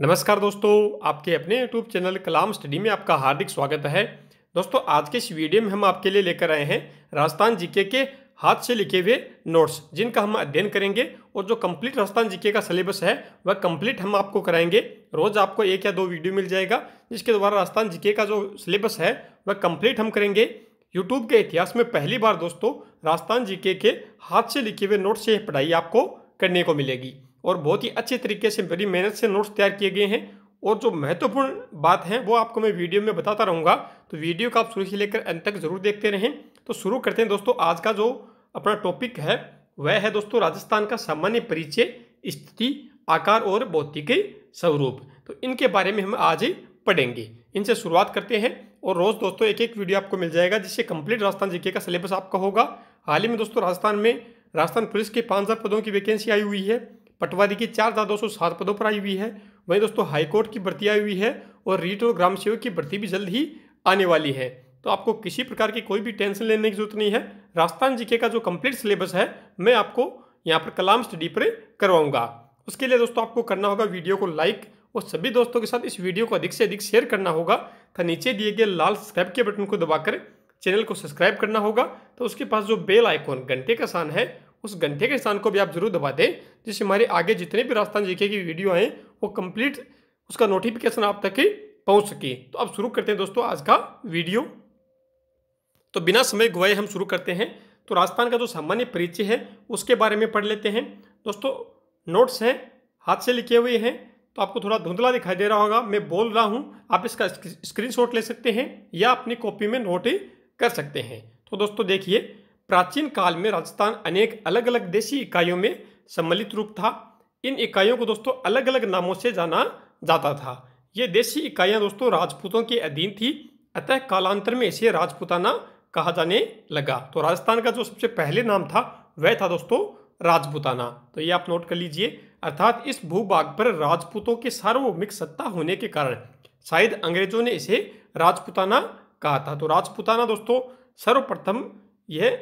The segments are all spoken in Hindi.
नमस्कार दोस्तों आपके अपने यूट्यूब चैनल कलाम स्टडी में आपका हार्दिक स्वागत है दोस्तों आज के इस वीडियो में हम आपके लिए लेकर आए हैं राजस्थान जीके के हाथ से लिखे हुए नोट्स जिनका हम अध्ययन करेंगे और जो कंप्लीट राजस्थान जीके का सिलेबस है वह कंप्लीट हम आपको कराएंगे रोज आपको एक या दो वीडियो मिल जाएगा जिसके द्वारा राजस्थान जीके का जो सिलेबस है वह कंप्लीट हम करेंगे यूट्यूब के इतिहास में पहली बार दोस्तों राजस्थान जीके के हाथ से लिखे हुए नोट्स से पढ़ाई आपको करने को मिलेगी और बहुत ही अच्छे तरीके से बड़ी मेहनत से नोट्स तैयार किए गए हैं और जो महत्वपूर्ण बात है वो आपको मैं वीडियो में बताता रहूँगा तो वीडियो को आप शुरू से लेकर अंत तक जरूर देखते रहें तो शुरू करते हैं दोस्तों आज का जो अपना टॉपिक है वह है दोस्तों राजस्थान का सामान्य परिचय स्थिति आकार और भौतिक स्वरूप तो इनके बारे में हम आज ही पढ़ेंगे इनसे शुरुआत करते हैं और रोज़ दोस्तों एक एक वीडियो आपको मिल जाएगा जिससे कंप्लीट राजस्थान जीके का सिलेबस आपका होगा हाल ही में दोस्तों राजस्थान में राजस्थान पुलिस के पाँच हज़ार पदों की वैकेंसी आई हुई है पटवारी की चार हज़ार दो सौ सात पदों पर आई हुई है वहीं दोस्तों हाईकोर्ट की भर्ती आई हुई है और रीट और ग्राम सेवक की भर्ती भी जल्द ही आने वाली है तो आपको किसी प्रकार की कोई भी टेंशन लेने की जरूरत नहीं है राजस्थान जीके का जो कंप्लीट सिलेबस है मैं आपको यहाँ पर कलाम स्टडी पर करवाऊंगा उसके लिए दोस्तों आपको करना होगा वीडियो को लाइक और सभी दोस्तों के साथ इस वीडियो को अधिक से अधिक शेयर करना होगा तो नीचे दिए गए लाल सब्सक्राइब के बटन को दबाकर चैनल को सब्सक्राइब करना होगा तो उसके पास जो बेल आइकॉन घंटे का सान है उस घंटे के निशान को भी आप जरूर दबा दें जिससे हमारे आगे जितने भी राजस्थान जीके की वीडियो आए वो कंप्लीट उसका नोटिफिकेशन आप तक पहुंच सके तो अब शुरू करते हैं दोस्तों आज का वीडियो तो बिना समय गुआए हम शुरू करते हैं तो राजस्थान का जो सामान्य परिचय है उसके बारे में पढ़ लेते हैं दोस्तों नोट्स हैं हाथ से लिखे हुए हैं तो आपको थोड़ा धुंधला दिखाई दे रहा होगा मैं बोल रहा हूँ आप इसका स्क्रीन ले सकते हैं या अपनी कॉपी में नोट कर सकते हैं तो दोस्तों देखिए प्राचीन काल में राजस्थान अनेक अलग अलग देशी इकाइयों में सम्मिलित रूप था इन इकाइयों को दोस्तों अलग अलग नामों से जाना जाता था ये देशी इकाइयाँ दोस्तों राजपूतों के अधीन थी अतः कालांतर में इसे राजपूताना कहा जाने लगा तो राजस्थान का जो सबसे पहले नाम था वह था दोस्तों राजपूताना तो ये आप नोट कर लीजिए अर्थात इस भूभाग पर राजपूतों के सार्वभौमिक सत्ता होने के कारण शायद अंग्रेजों ने इसे राजपूताना कहा था तो राजपूताना दोस्तों सर्वप्रथम यह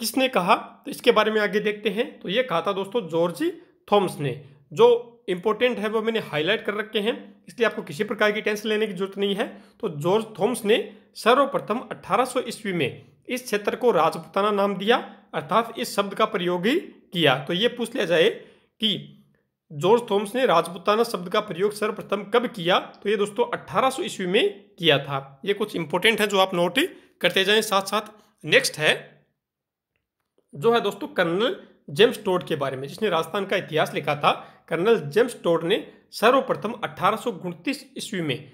किसने कहा तो इसके बारे में आगे देखते हैं तो ये कहा था दोस्तों जॉर्जी थॉम्स ने जो इंपॉर्टेंट है वो मैंने हाईलाइट कर रखे हैं इसलिए आपको किसी प्रकार की टेंशन लेने की जरूरत नहीं है तो जॉर्ज थॉम्स ने सर्वप्रथम 1800 ईस्वी में इस क्षेत्र को राजपुताना नाम दिया अर्थात इस शब्द का प्रयोग ही किया तो ये पूछ लिया जाए कि जॉर्ज थॉम्स ने राजपुताना शब्द का प्रयोग सर्वप्रथम कब किया तो ये दोस्तों 1800 ईस्वी में किया था ये कुछ इंपॉर्टेंट है जो आप नोट करते जाए साथ साथ नेक्स्ट है जो है दोस्तों कर्नल जेम्स टोड के बारे में जिसने राजस्थान का इतिहास लिखा था कर्नल जेम्स टोड ने सर्वप्रथम अट्ठारह ईस्वी में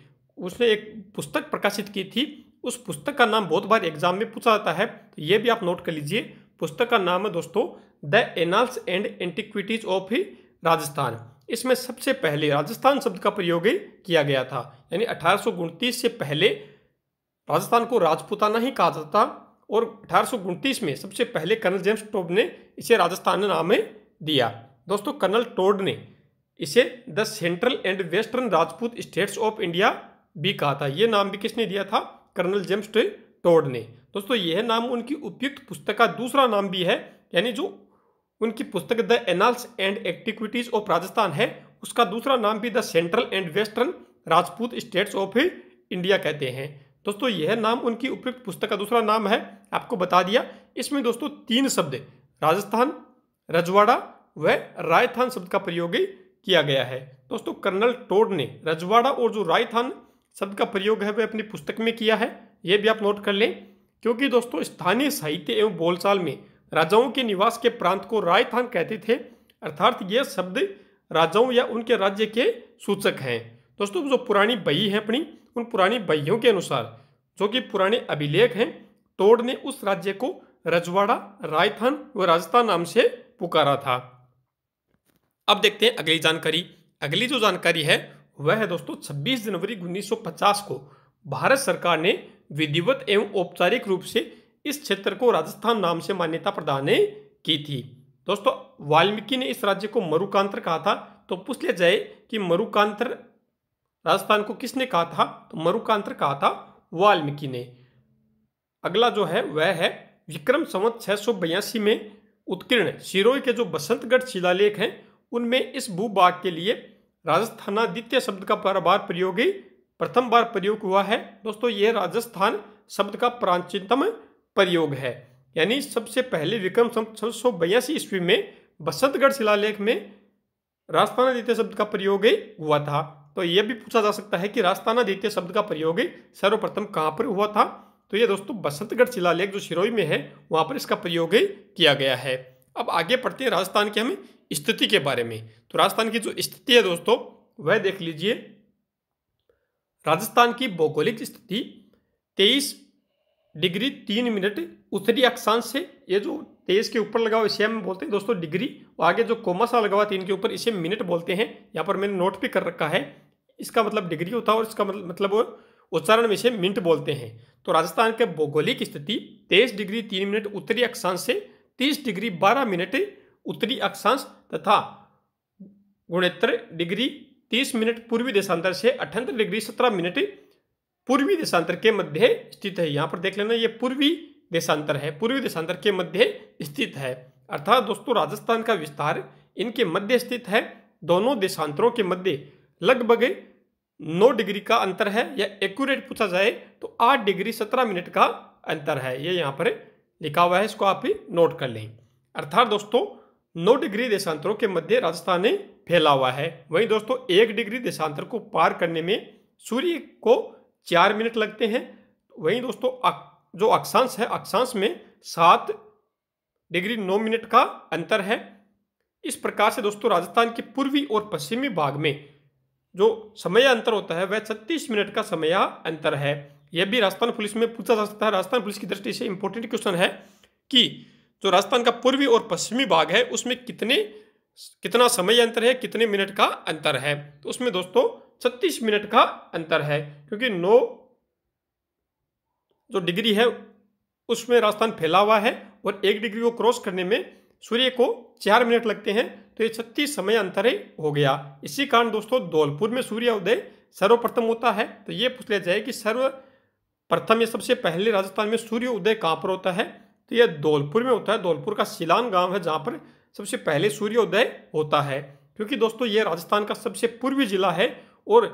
उसने एक पुस्तक प्रकाशित की थी उस पुस्तक का नाम बहुत बार एग्जाम में पूछा जाता है तो ये भी आप नोट कर लीजिए पुस्तक का नाम है दोस्तों the annals and antiquities of ही राजस्थान इसमें सबसे पहले राजस्थान शब्द का प्रयोग किया गया था यानी अठारह से पहले राजस्थान को राजपुताना ही कहा जाता और अठारह में सबसे पहले कर्नल जेम्स टोड ने इसे राजस्थान नाम में दिया दोस्तों कर्नल टोड ने इसे the central and western Rajput states of India भी कहा था यह नाम भी किसने दिया था कर्नल जेम्स टोड ने दोस्तों यह नाम उनकी उपयुक्त पुस्तक का दूसरा नाम भी है यानी जो उनकी पुस्तक the annals and activities of Rajasthan है उसका दूसरा नाम भी the central and western Rajput states of India कहते हैं दोस्तों यह नाम उनकी उपयुक्त पुस्तक का दूसरा नाम है आपको बता दिया इसमें दोस्तों तीन शब्द राजस्थान रजवाड़ा व रायथान शब्द का प्रयोग किया गया है दोस्तों कर्नल टोड ने रजवाड़ा और जो रायथान शब्द का प्रयोग है वह अपनी पुस्तक में किया है यह भी आप नोट कर लें क्योंकि दोस्तों स्थानीय साहित्य एवं बोलचाल में राजाओं के निवास के प्रांत को रायथान कहते थे अर्थात यह शब्द राजाओं या उनके राज्य के सूचक हैं दोस्तों जो पुरानी बही है अपनी उन पुरानी बहियों के अनुसार जो कि पुराने अभिलेख हैं टोड ने उस राज्य को रजवाड़ा राजस्थान व राजस्थान नाम से पुकारा था अब देखते हैं अगली जानकारी अगली जो जानकारी है वह है दोस्तों 26 जनवरी 1950 को भारत सरकार ने विधिवत एवं औपचारिक रूप से इस क्षेत्र को राजस्थान नाम से मान्यता प्रदान की थी दोस्तों वाल्मीकि ने इस राज्य को मरुकांतर कहा था तो पूछ लिया जाए कि मरुकांतर राजस्थान को किसने कहा था तो मरुकांत्र कहा था वाल्मीकि ने अगला जो है वह है विक्रम संवत छह में उत्कीर्ण सिरोई के जो बसंतगढ़ शिलालेख हैं उनमें इस भूभाग के लिए द्वितीय शब्द का बार प्रयोग ही प्रथम बार प्रयोग हुआ है दोस्तों यह राजस्थान शब्द का प्राचीनतम प्रयोग है यानी सबसे पहले विक्रम छः सौ बयासी ईस्वी में बसंतगढ़ शिलालेख में द्वितीय शब्द का प्रयोग हुआ था तो यह भी पूछा जा सकता है कि रास्ताना द्वितीय शब्द का प्रयोग सर्वप्रथम कहाँ पर हुआ था तो ये दोस्तों बसंतगढ़ शिला लेख जो सिरोई में है वहाँ पर इसका प्रयोग किया गया है अब आगे पढ़ते हैं राजस्थान की हमें स्थिति के बारे में तो राजस्थान की जो स्थिति है दोस्तों वह देख लीजिए राजस्थान की भौगोलिक स्थिति तेईस डिग्री तीन मिनट उत्तरी अक्षांश से ये जो तेईस के ऊपर लगा हुआ इसे हम बोलते हैं दोस्तों डिग्री और आगे जो कोमा सा लगा हुआ तीन के ऊपर इसे मिनट बोलते हैं यहाँ पर मैंने नोट भी कर रखा है इसका मतलब डिग्री होता है और इसका मतलब, मतलब उच्चारण में से मिनट बोलते हैं तो राजस्थान के भौगोलिक स्थिति तेईस डिग्री तीन मिनट उत्तरी अक्षांश से तीस डिग्री बारह मिनट उत्तरी अक्षांश तथा गुणहत्तर डिग्री तीस मिनट पूर्वी देशांतर से अठहत्तर डिग्री सत्रह मिनट पूर्वी देशांतर के मध्य स्थित है यहाँ पर देख लेना ये पूर्वी देशांतर है पूर्वी देशांतर के मध्य स्थित है अर्थात दोस्तों राजस्थान का विस्तार इनके मध्य स्थित है दोनों देशांतरों के मध्य लगभग नौ डिग्री का अंतर है या एक्यूरेट पूछा जाए तो आठ डिग्री सत्रह मिनट का अंतर है ये यहाँ पर लिखा हुआ है इसको आप ही नोट कर लें अर्थात दोस्तों नौ डिग्री देशांतरों के मध्य राजस्थान ने फैला हुआ है वहीं दोस्तों एक डिग्री देशांतर को पार करने में सूर्य को चार मिनट लगते हैं वहीं दोस्तों जो अक्षांश है अक्षांश में सात डिग्री नौ मिनट का अंतर है इस प्रकार से दोस्तों राजस्थान के पूर्वी और पश्चिमी भाग में जो समय अंतर होता है वह छत्तीस मिनट का समय अंतर है यह भी राजस्थान पुलिस में पूछा जा सकता है राजस्थान पुलिस की दृष्टि से इंपॉर्टेंट क्वेश्चन है कि जो राजस्थान का पूर्वी और पश्चिमी भाग है उसमें कितने कितना समय अंतर है कितने मिनट का अंतर है तो उसमें दोस्तों छत्तीस मिनट का अंतर है क्योंकि नौ जो डिग्री है उसमें राजस्थान फैला हुआ है और एक डिग्री को क्रॉस करने में सूर्य को चार मिनट लगते हैं तो ये छत्तीस समय अंतर ही हो गया इसी कारण दोस्तों धौलपुर में सूर्योदय सर्वप्रथम होता है तो ये पूछ लिया जाए कि सर्वप्रथम या सबसे पहले राजस्थान में सूर्योदय कहाँ पर होता है तो यह धौलपुर में होता है धौलपुर का सिलान गांव है जहाँ पर सबसे पहले सूर्योदय होता है क्योंकि दोस्तों यह राजस्थान का सबसे पूर्वी जिला है और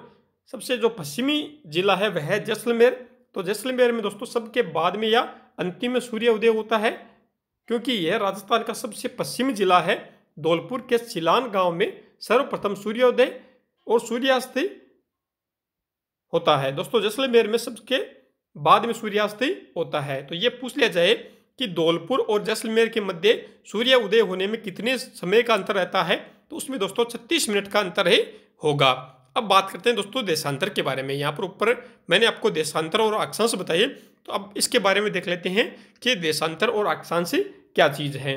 सबसे जो पश्चिमी जिला है वह है जैसलमेर तो जैसलमेर में दोस्तों सबके बाद में या अंतिम में सूर्योदय होता है क्योंकि यह राजस्थान का सबसे पश्चिमी जिला है धौलपुर के सिलान गांव में सर्वप्रथम सूर्योदय और सूर्यास्त होता है दोस्तों जैसलमेर में सबके बाद में सूर्यास्त होता है तो ये पूछ लिया जाए कि धौलपुर और जैसलमेर के मध्य सूर्य उदय होने में कितने समय का अंतर रहता है तो उसमें दोस्तों 36 मिनट का अंतर ही होगा अब बात करते हैं दोस्तों देशांतर के बारे में यहाँ पर ऊपर मैंने आपको देशांतर और अक्षांश बताइए तो अब इसके बारे में देख लेते हैं कि देशांतर और अक्षांश क्या चीज़ है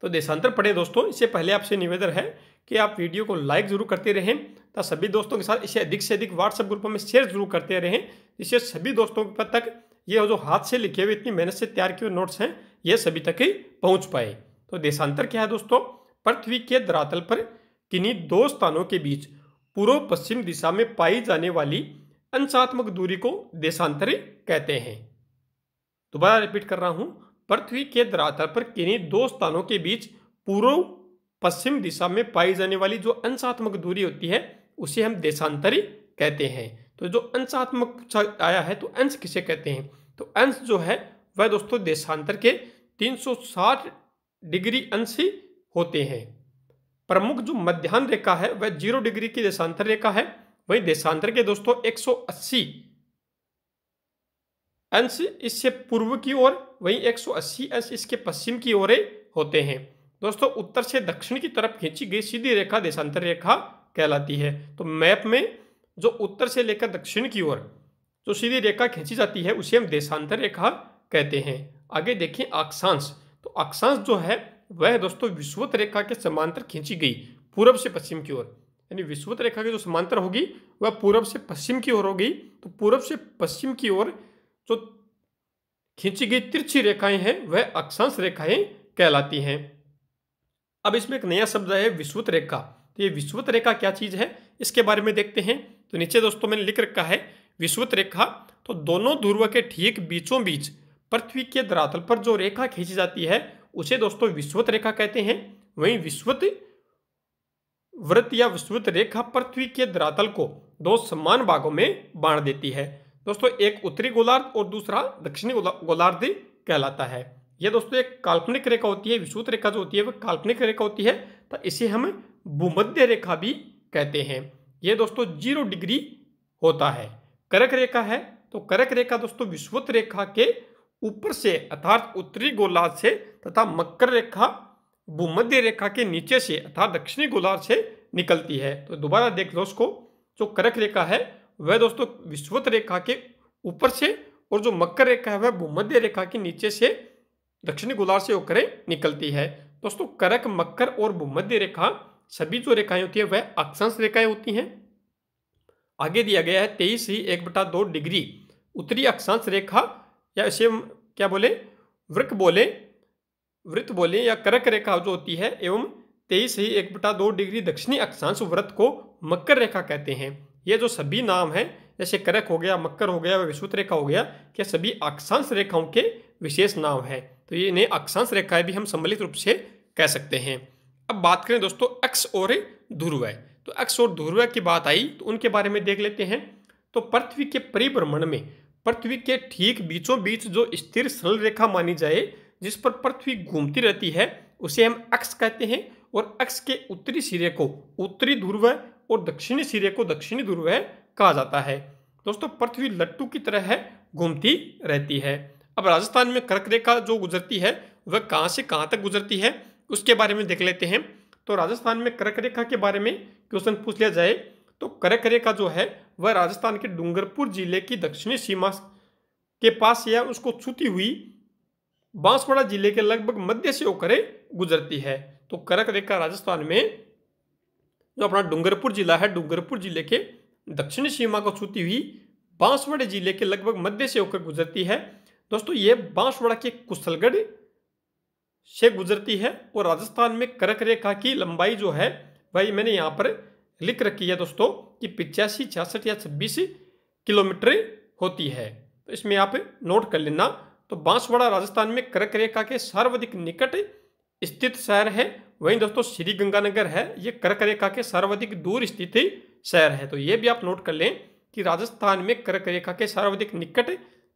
तो देशांतर पढ़े दोस्तों इससे पहले आपसे निवेदन है कि आप वीडियो को लाइक ज़रूर करते रहें तथा सभी दोस्तों के साथ इसे अधिक से अधिक व्हाट्सएप ग्रुपों में शेयर जरूर करते रहें इससे सभी दोस्तों के तक ये जो हाथ से लिखे हुए इतनी मेहनत से तैयार किए हुए नोट्स हैं ये सभी तक ही पहुंच पाए तो देशांतर क्या है दोस्तों पृथ्वी के धरातल पर किन्हीं दो स्थानों के बीच पूर्व पश्चिम दिशा में पाई जाने वाली अंशात्मक दूरी को देशांतर कहते हैं दोबारा रिपीट कर रहा हूं पृथ्वी के धरातल पर किन्हीं दो स्थानों के बीच पूर्व पश्चिम दिशा में पाई जाने वाली जो अंशात्मक दूरी होती है उसे हम देशांतरी कहते हैं तो जो अंशात्मक आया है तो अंश किसे कहते हैं तो अंश जो है वह दोस्तों देशांतर के 360 डिग्री अंश ही होते हैं प्रमुख जो मध्यान्ह रेखा है वह जीरो डिग्री की देशांतर रेखा है वही देशांतर के दोस्तों एक अंश इससे पूर्व की ओर वहीं 180 अंश इसके पश्चिम की ओर होते हैं दोस्तों उत्तर से दक्षिण की तरफ खींची गई सीधी रेखा देशांतर रेखा कहलाती है तो मैप में जो उत्तर से लेकर दक्षिण की ओर जो सीधी रेखा खींची जाती है उसे हम देशांतर रेखा कहते हैं आगे देखें अक्षांश तो अक्षांश जो है वह दोस्तों विश्वत रेखा के समांतर खींची गई पूर्व से पश्चिम की ओर यानी विश्वत रेखा की जो समांतर होगी वह पूर्व से पश्चिम की ओर होगी तो पूर्व से पश्चिम की ओर जो तो खींची गई तिरछी रेखाएं हैं वह अक्षांश रेखाएं कहलाती हैं अब इसमें एक नया शब्द है विश्वत रेखा तो ये विश्वत रेखा क्या चीज़ है इसके बारे में देखते हैं तो नीचे दोस्तों मैंने लिख रखा है विश्वत रेखा तो दोनों ध्रुव के ठीक बीचों बीच पृथ्वी के धरातल पर जो रेखा खींची जाती है उसे दोस्तों विश्वत रेखा कहते हैं वहीं विश्वत वृत्त या विश्वत रेखा पृथ्वी के धरातल को दो समान भागों में बांट देती है दोस्तों एक उत्तरी गोलार्ध और दूसरा दक्षिणी गोलार्ध कहलाता है यह दोस्तों एक काल्पनिक रेखा होती है विषुत रेखा जो होती है वह काल्पनिक रेखा होती है तो इसे हम भूमध्य रेखा भी कहते हैं यह दोस्तों जीरो डिग्री होता है करक रेखा है तो करक रेखा दोस्तों विश्वत रेखा के ऊपर से अर्थात उत्तरी गोलार्ध से तथा मकर रेखा भूमध्य रेखा के नीचे से अर्थात दक्षिणी गोलार्ध से निकलती है तो दोबारा देख लो उसको जो करक रेखा है वह दोस्तों विश्वत रेखा के ऊपर से और जो मकर रेखा है वह भूमध्य रेखा के नीचे से दक्षिणी गोलार्ध से होकर निकलती है दोस्तों करक मकर और भूमध्य रेखा सभी जो रेखाएं होती है वह अक्षांश रेखाएं होती हैं आगे दिया गया है तेईस ही एक बटा दो डिग्री उत्तरी अक्षांश रेखा या इसे क्या बोले वृक बोले वृत्त बोले या करक रेखा जो होती है एवं तेईस ही एक बटा दो डिग्री दक्षिणी अक्षांश व्रत को मकर रेखा कहते हैं ये जो सभी नाम हैं जैसे करक हो गया मक्कर हो गया विश्वत रेखा हो गया यह सभी अक्षांश रेखाओं के विशेष नाम हैं तो ये इन्हें अक्षांश रेखाएं भी हम सम्मिलित रूप से कह सकते हैं अब बात करें दोस्तों अक्ष और ध्रुव तो अक्ष और ध्रुव की बात आई तो उनके बारे में देख लेते हैं तो पृथ्वी के परिभ्रमण में पृथ्वी के ठीक बीचों बीच जो स्थिर सरल रेखा मानी जाए जिस पर पृथ्वी घूमती रहती है उसे हम अक्ष कहते हैं और अक्ष के उत्तरी सिरे को उत्तरी ध्रुव और दक्षिणी सिरे को दक्षिणी ध्रुव कहा जाता है दोस्तों पृथ्वी लट्टू की तरह है घूमती रहती है अब राजस्थान में कर्क रेखा जो गुजरती है वह कहाँ से कहाँ तक गुजरती है उसके बारे में देख लेते हैं तो राजस्थान में कर्क रेखा के बारे में क्वेश्चन पूछ लिया जाए तो कर्क रेखा जो है वह राजस्थान के डूंगरपुर जिले की दक्षिणी सीमा के पास या उसको छूती हुई बांसवाड़ा जिले के लगभग मध्य से होकर गुजरती है तो करक रेखा राजस्थान में जो अपना डूंगरपुर जिला है डूंगरपुर जिले के दक्षिण सीमा को छूती हुई बांसवाड़े जिले के लगभग मध्य से होकर गुजरती है दोस्तों ये बांसवाड़ा के कुशलगढ़ से गुजरती है और राजस्थान में करक रेखा की लंबाई जो है भाई मैंने यहाँ पर लिख रखी है दोस्तों कि पिचासी छियासठ या छब्बीस किलोमीटर होती है तो इसमें आप नोट कर लेना तो बांसवाड़ा राजस्थान में करक रेखा के सर्वाधिक निकट स्थित शहर है वहीं दोस्तों श्री गंगानगर है ये कर्क रेखा के सर्वाधिक दूर स्थित शहर है तो ये भी आप नोट कर लें कि राजस्थान में कर्क रेखा के सर्वाधिक निकट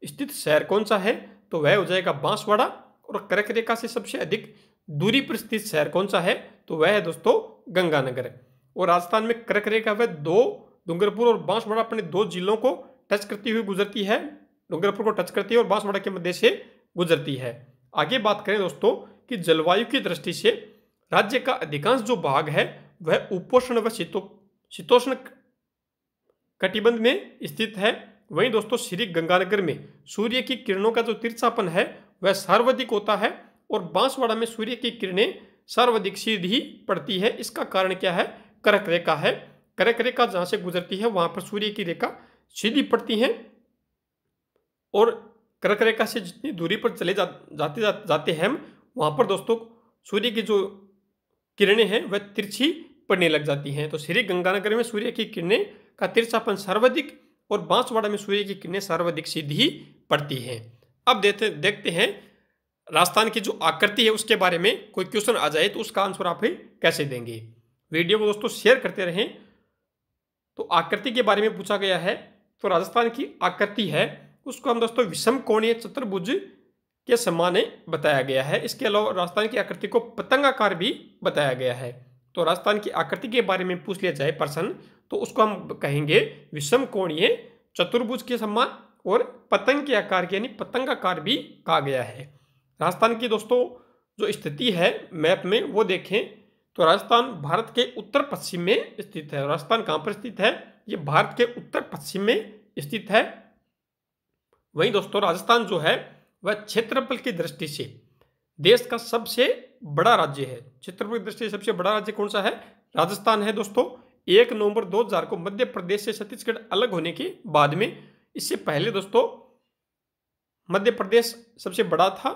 स्थित शहर कौन सा है तो वह हो जाएगा बांसवाड़ा और कर्क रेखा से सबसे अधिक दूरी पर स्थित शहर कौन सा है तो वह है दोस्तों गंगानगर और राजस्थान में कर्क रेखा वह दो डूंगरपुर और बांसवाड़ा अपने दो जिलों को टच करती हुई गुजरती है डूंगरपुर को टच करती है और बांसवाड़ा के मध्य से गुजरती है आगे बात करें दोस्तों कि जलवायु की दृष्टि से राज्य का अधिकांश जो भाग है वह उपोषण व शीतो शीतोष्ण कटिबंध में स्थित है वहीं दोस्तों श्री गंगानगर में सूर्य की किरणों का जो तीर्थापन है वह सर्वाधिक होता है और बांसवाड़ा में सूर्य की किरणें सर्वाधिक सीधी ही पड़ती है इसका कारण क्या है करक रेखा है करक रेखा जहाँ से गुजरती है वहाँ पर सूर्य की रेखा सीधी पड़ती है और करक रेखा से जितनी दूरी पर चले जा, जाते जा, जाते हैं हम वहाँ पर दोस्तों सूर्य की जो किरणें हैं वह तिरछी पड़ने लग जाती हैं तो श्री गंगानगर में सूर्य की किरणें का तिरछापन सर्वाधिक और बांसवाड़ा में सूर्य की किरणें सर्वाधिक सीधी पड़ती हैं अब देखते देखते हैं राजस्थान की जो आकृति है उसके बारे में कोई क्वेश्चन आ जाए तो उसका आंसर आप कैसे देंगे वीडियो को दोस्तों शेयर करते रहें तो आकृति के बारे में पूछा गया है तो राजस्थान की आकृति है उसको हम दोस्तों विषम कोणीय चतुर्भुज के समान बताया गया है इसके अलावा राजस्थान की आकृति को पतंगाकार भी बताया गया है तो राजस्थान की आकृति के बारे में पूछ लिया जाए प्रश्न तो उसको हम कहेंगे विषम कोणीय चतुर्भुज के सम्मान और पतंग के आकार के यानी पतंगाकार भी कहा गया है राजस्थान की दोस्तों जो स्थिति है मैप में वो देखें तो राजस्थान भारत के उत्तर पश्चिम में स्थित है राजस्थान कहाँ पर स्थित है ये भारत के उत्तर पश्चिम में स्थित है वहीं दोस्तों राजस्थान जो है वह क्षेत्रफल की दृष्टि से देश का सबसे बड़ा राज्य है क्षेत्रफल की दृष्टि से सबसे बड़ा राज्य कौन सा है राजस्थान है दोस्तों एक नवंबर 2000 को मध्य प्रदेश से छत्तीसगढ़ अलग होने के बाद में इससे पहले दोस्तों मध्य प्रदेश सबसे बड़ा था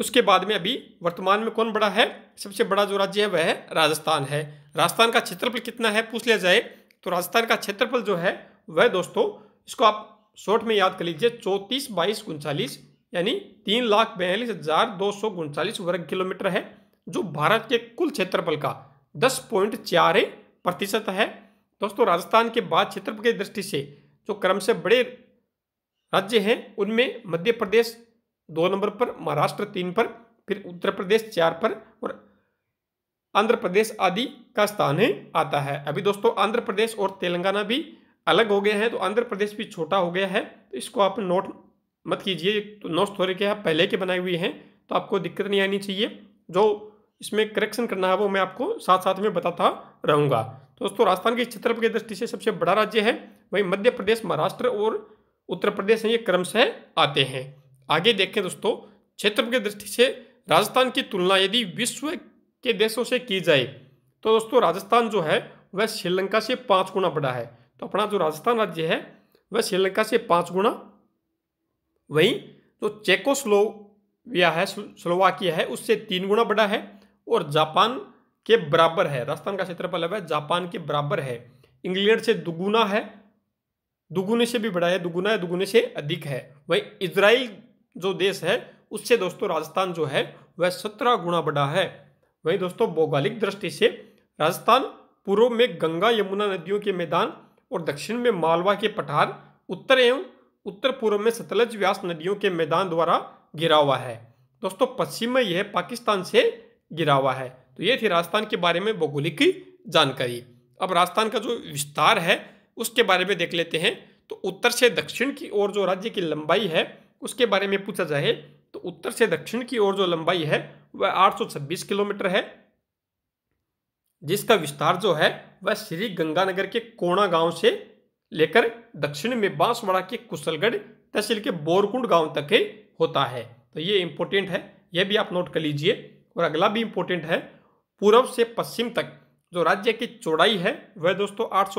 उसके बाद में अभी वर्तमान में कौन बड़ा है सबसे बड़ा जो राज्य है वह है राजस्थान है राजस्थान का क्षेत्रफल कितना है पूछ लिया जाए तो राजस्थान का क्षेत्रफल जो है वह दोस्तों इसको आप शॉर्ट में याद कर लीजिए चौंतीस बाईस उनचालीस यानी तीन लाख बयालीस हजार दो सौ उनचालीस वर्ग किलोमीटर है जो भारत के कुल क्षेत्रफल का दस पॉइंट चार प्रतिशत है दोस्तों राजस्थान के बाद क्षेत्रफल की दृष्टि से जो क्रम से बड़े राज्य हैं उनमें मध्य प्रदेश दो नंबर पर महाराष्ट्र तीन पर फिर उत्तर प्रदेश चार पर और आंध्र प्रदेश आदि का स्थान है आता है अभी दोस्तों आंध्र प्रदेश और तेलंगाना भी अलग हो गए हैं तो आंध्र प्रदेश भी छोटा हो गया है तो इसको आप नोट मत कीजिए तो नोट्स थोड़े आप पहले के बनाए हुए हैं तो आपको दिक्कत नहीं आनी चाहिए जो इसमें करेक्शन करना है वो मैं आपको साथ साथ में बताता रहूँगा दोस्तों राजस्थान के क्षेत्रफल की दृष्टि से सबसे बड़ा राज्य है वही मध्य प्रदेश महाराष्ट्र और उत्तर प्रदेश ये क्रमशः आते हैं आगे देखें दोस्तों क्षेत्र की दृष्टि से राजस्थान की तुलना यदि विश्व के देशों से की जाए तो दोस्तों राजस्थान जो है वह श्रीलंका से पाँच गुना बड़ा है तो अपना जो राजस्थान राज्य है वह श्रीलंका से पाँच गुना वहीं जो चेकोस्लोविया है स्लोवाकिया है उससे तीन गुना बड़ा है और जापान के बराबर है राजस्थान का क्षेत्रफल है जापान के बराबर है इंग्लैंड से दुगुना है दुगुने से भी बड़ा है दुगुना है दुगुने से अधिक है वही इसराइल जो देश है उससे दोस्तों राजस्थान जो है वह सत्रह गुना बड़ा है वही दोस्तों भौगोलिक दृष्टि से राजस्थान पूर्व में गंगा यमुना नदियों के मैदान और दक्षिण में मालवा के पठार उत्तर एवं उत्तर पूर्व में सतलज व्यास नदियों के मैदान द्वारा गिरा हुआ है दोस्तों पश्चिम में यह पाकिस्तान से गिरा हुआ है तो ये थी राजस्थान के बारे में भौगोलिक जानकारी अब राजस्थान का जो विस्तार है उसके बारे में देख लेते हैं तो उत्तर से दक्षिण की ओर जो राज्य की लंबाई है उसके बारे में पूछा जाए तो उत्तर से दक्षिण की ओर जो लंबाई है वह 826 किलोमीटर है जिसका विस्तार जो है वह श्री गंगानगर के कोणा गांव से लेकर दक्षिण में बांसवाड़ा के कुशलगढ़ तहसील के बोरकुंड गांव तक ही होता है तो ये इम्पोर्टेंट है यह भी आप नोट कर लीजिए और अगला भी इम्पोर्टेंट है पूर्व से पश्चिम तक जो राज्य की चौड़ाई है वह दोस्तों आठ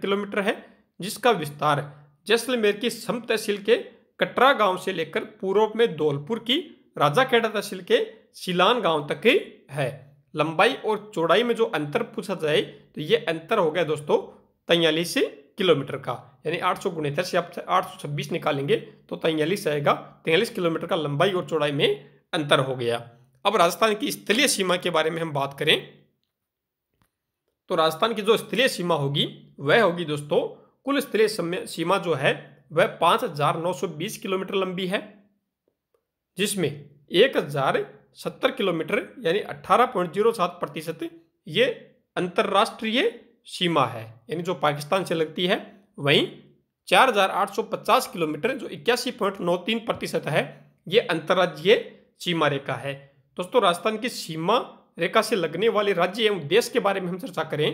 किलोमीटर है जिसका विस्तार जैसलमेर की सम तहसील के कटरा गांव से लेकर पूर्व में धौलपुर की राजा खेड़ा तहसील के सिलान गांव तक ही है लंबाई और चौड़ाई में जो अंतर पूछा जाए तो ये अंतर हो गया दोस्तों तैयलीस किलोमीटर का यानी आठ सौ गुणेतर से आप आठ सौ छब्बीस निकालेंगे तो तैयलीस आएगा तैयलीस किलोमीटर का लंबाई और चौड़ाई में अंतर हो गया अब राजस्थान की स्थलीय सीमा के बारे में हम बात करें तो राजस्थान की जो स्थलीय सीमा होगी वह होगी दोस्तों कुल स्थलीय सीमा जो है वह पाँच हजार नौ सौ बीस किलोमीटर लंबी है जिसमें एक हजार सत्तर किलोमीटर यानी अट्ठारह पॉइंट जीरो सात प्रतिशत ये अंतर्राष्ट्रीय सीमा है यानी जो पाकिस्तान से लगती है वहीं पचास किलोमीटर जो इक्यासी पॉइंट नौ तीन प्रतिशत है ये अंतर्राज्यीय सीमा रेखा है दोस्तों राजस्थान की सीमा रेखा से लगने वाले राज्य एवं देश के बारे में हम चर्चा करें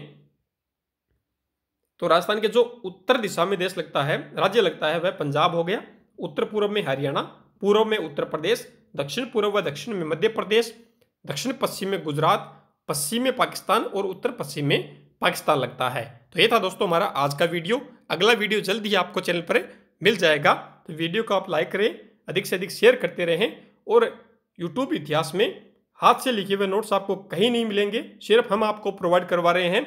तो राजस्थान के जो उत्तर दिशा में देश लगता है राज्य लगता है वह पंजाब हो गया उत्तर पूर्व में हरियाणा पूर्व में उत्तर प्रदेश दक्षिण पूर्व व दक्षिण में मध्य प्रदेश दक्षिण पश्चिम में गुजरात पश्चिम में पाकिस्तान और उत्तर पश्चिम में पाकिस्तान लगता है तो ये था दोस्तों हमारा आज का वीडियो अगला वीडियो जल्द ही आपको चैनल पर मिल जाएगा तो वीडियो को आप लाइक करें अधिक से अधिक शेयर करते रहें और यूट्यूब इतिहास में हाथ से लिखे हुए नोट्स आपको कहीं नहीं मिलेंगे सिर्फ हम आपको प्रोवाइड करवा रहे हैं